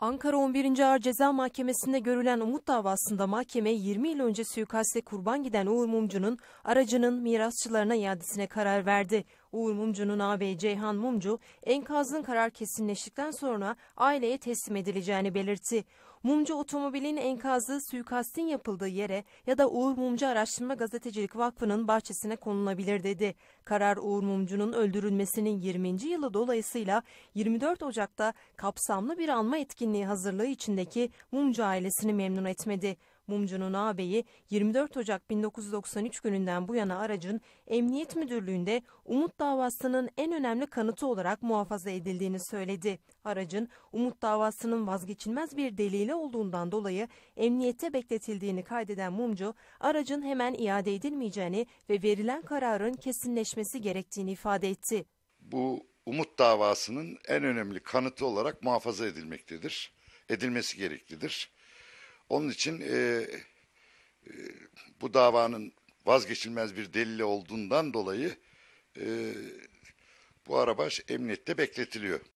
Ankara 11. Ağır Ceza Mahkemesi'nde görülen Umut davasında mahkeme 20 yıl önce suikaste kurban giden Uğur Mumcu'nun aracının mirasçılarına iadesine karar verdi. Uğur Mumcu'nun ağabeyi Ceyhan Mumcu enkazın karar kesinleştikten sonra aileye teslim edileceğini belirtti. Mumcu otomobilin enkazı suikastin yapıldığı yere ya da Uğur Mumcu Araştırma Gazetecilik Vakfı'nın bahçesine konulabilir dedi. Karar Uğur Mumcu'nun öldürülmesinin 20. yılı dolayısıyla 24 Ocak'ta kapsamlı bir anma etkinliği hazırlığı içindeki Mumcu ailesini memnun etmedi. Mumcu'nun ağabeyi 24 Ocak 1993 gününden bu yana aracın Emniyet Müdürlüğü'nde Umut davasının en önemli kanıtı olarak muhafaza edildiğini söyledi. Aracın Umut davasının vazgeçilmez bir delili olduğundan dolayı emniyette bekletildiğini kaydeden Mumcu, aracın hemen iade edilmeyeceğini ve verilen kararın kesinleşmesi gerektiğini ifade etti. Bu Umut davasının en önemli kanıtı olarak muhafaza edilmektedir. Edilmesi gereklidir. Onun için e, e, bu davanın vazgeçilmez bir delili olduğundan dolayı e, bu araba emniyette bekletiliyor.